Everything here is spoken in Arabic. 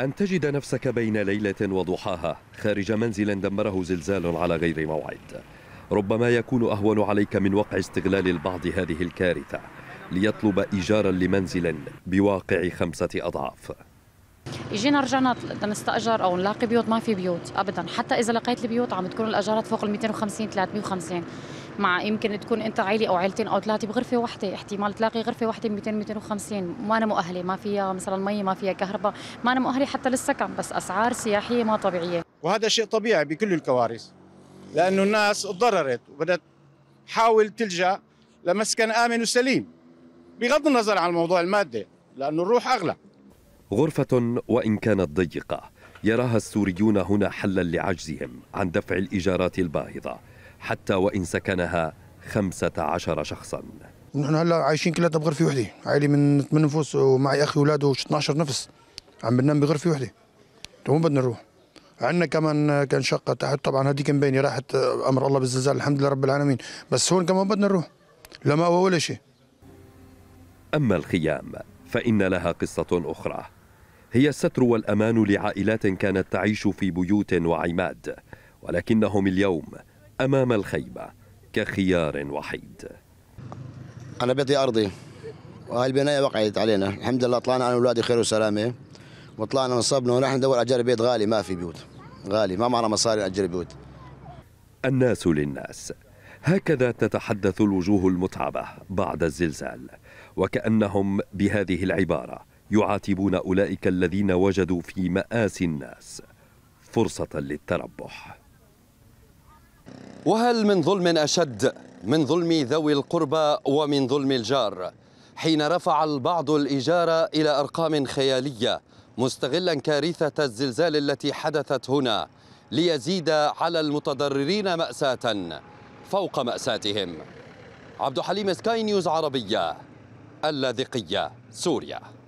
أن تجد نفسك بين ليلة وضحاها خارج منزل دمره زلزال على غير موعد ربما يكون أهون عليك من وقع استغلال البعض هذه الكارثة ليطلب إيجارا لمنزل بواقع خمسة أضعاف يجينا رجعنا نستاجر او نلاقي بيوت ما في بيوت ابدا حتى اذا لقيت البيوت عم تكون الاجارات فوق ال 250 350 مع يمكن تكون انت عائله او عائلتين او ثلاثه بغرفه واحده احتمال تلاقي غرفه واحده 200 250 ما انا مؤهله ما فيها مثلا مي ما فيها كهرباء ما انا مؤهله حتى للسكن بس اسعار سياحيه ما طبيعيه وهذا شيء طبيعي بكل الكوارث لانه الناس تضررت وبدت تحاول تلجا لمسكن امن وسليم بغض النظر عن الموضوع المادي لانه الروح اغلى غرفه وان كانت ضيقه يراها السوريون هنا حلا لعجزهم عن دفع الايجارات الباهظه حتى وإن سكنها 15 شخصاً نحن هلا عايشين كلنا بغرفه وحده عائله من ثمان نفوس ومعي اخي واولاده 12 نفس عم بننام بغرفه وحده وين بدنا نروح عندنا كمان كان شقه تحت طبعا هذيك مبينه راحت امر الله بالزلزال الحمد لله رب العالمين بس هون كمان بدنا نروح لا مأوى ولا شيء اما الخيام فان لها قصه اخرى هي الستر والامان لعائلات كانت تعيش في بيوت وعماد ولكنهم اليوم أمام الخيبة كخيار وحيد أنا بيتي أرضي وهاي البناية وقعت علينا الحمد لله طلعنا أنا وأولادي خير وسلامة وطلعنا نصبنا ونحن ندور أجار بيت غالي ما في بيوت غالي ما معنا مصاري نأجر بيوت الناس للناس هكذا تتحدث الوجوه المتعبة بعد الزلزال وكأنهم بهذه العبارة يعاتبون أولئك الذين وجدوا في مآسي الناس فرصة للتربح وهل من ظلم أشد من ظلم ذوي القربى ومن ظلم الجار حين رفع البعض الإيجار إلى أرقام خيالية مستغلا كارثة الزلزال التي حدثت هنا ليزيد على المتضررين مأساة فوق مأساتهم عبد الحليم سكاي نيوز عربية اللاذقية سوريا